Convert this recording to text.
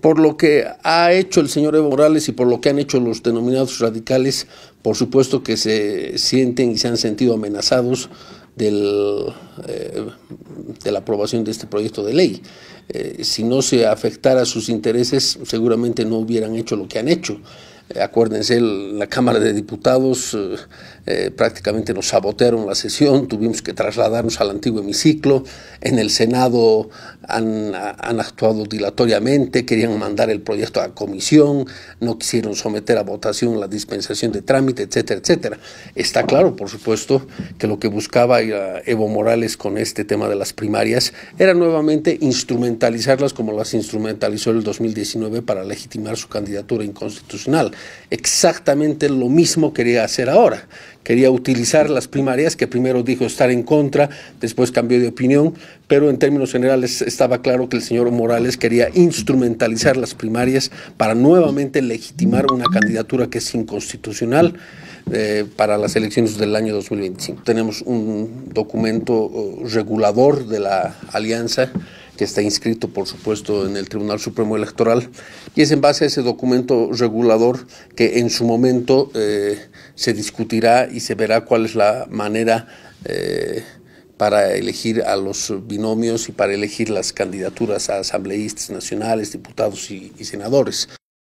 por lo que ha hecho el señor Evo Morales y por lo que han hecho los denominados radicales, por supuesto que se sienten y se han sentido amenazados del, eh, de la aprobación de este proyecto de ley. Eh, si no se afectara sus intereses, seguramente no hubieran hecho lo que han hecho. Eh, acuérdense, la Cámara de Diputados eh, eh, prácticamente nos sabotearon la sesión, tuvimos que trasladarnos al antiguo hemiciclo, en el Senado han, han actuado dilatoriamente, querían mandar el proyecto a comisión, no quisieron someter a votación la dispensación de trámite, etcétera, etcétera. Está claro, por supuesto, que lo que buscaba Evo Morales con este tema de las primarias era nuevamente instrumentalizarlas como las instrumentalizó el 2019 para legitimar su candidatura inconstitucional exactamente lo mismo quería hacer ahora. Quería utilizar las primarias, que primero dijo estar en contra, después cambió de opinión, pero en términos generales estaba claro que el señor Morales quería instrumentalizar las primarias para nuevamente legitimar una candidatura que es inconstitucional. Eh, para las elecciones del año 2025. Tenemos un documento eh, regulador de la alianza que está inscrito, por supuesto, en el Tribunal Supremo Electoral, y es en base a ese documento regulador que en su momento eh, se discutirá y se verá cuál es la manera eh, para elegir a los binomios y para elegir las candidaturas a asambleístas nacionales, diputados y senadores.